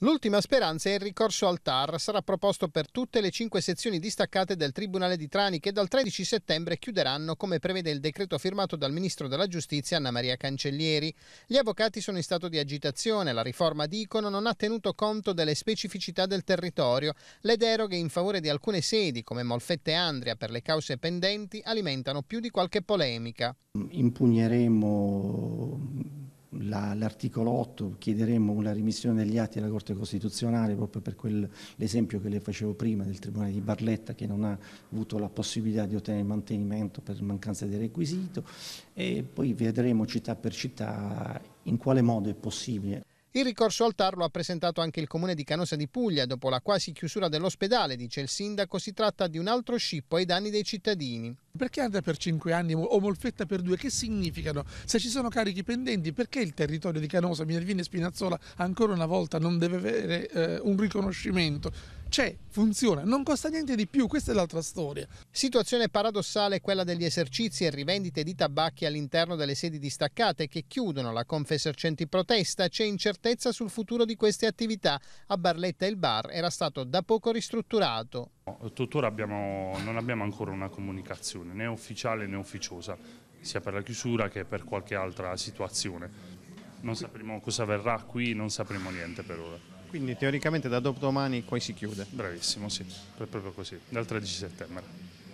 L'ultima speranza è il ricorso al TAR, sarà proposto per tutte le cinque sezioni distaccate del Tribunale di Trani che dal 13 settembre chiuderanno come prevede il decreto firmato dal Ministro della Giustizia Anna Maria Cancellieri. Gli avvocati sono in stato di agitazione, la riforma dicono non ha tenuto conto delle specificità del territorio, le deroghe in favore di alcune sedi come Molfette e Andria per le cause pendenti alimentano più di qualche polemica. Impugneremo la, l'articolo 8 chiederemo una rimissione degli atti alla Corte Costituzionale proprio per quel, l'esempio che le facevo prima del Tribunale di Barletta che non ha avuto la possibilità di ottenere mantenimento per mancanza di requisito e poi vedremo città per città in quale modo è possibile. Il ricorso al TAR lo ha presentato anche il comune di Canosa di Puglia. Dopo la quasi chiusura dell'ospedale, dice il sindaco, si tratta di un altro scippo ai danni dei cittadini. Perché Anda per 5 anni o Molfetta per 2? Che significano? Se ci sono carichi pendenti, perché il territorio di Canosa, Minervini e Spinazzola ancora una volta non deve avere eh, un riconoscimento? C'è, funziona, non costa niente di più, questa è l'altra storia. Situazione paradossale quella degli esercizi e rivendite di tabacchi all'interno delle sedi distaccate che chiudono la Confesercenti protesta. C'è incertezza sul futuro di queste attività. A Barletta il bar era stato da poco ristrutturato. Tuttora abbiamo, non abbiamo ancora una comunicazione né ufficiale né ufficiosa, sia per la chiusura che per qualche altra situazione. Non sapremo cosa verrà qui, non sapremo niente per ora. Quindi teoricamente da dopodomani qui si chiude? Bravissimo, sì, proprio così, dal 13 settembre.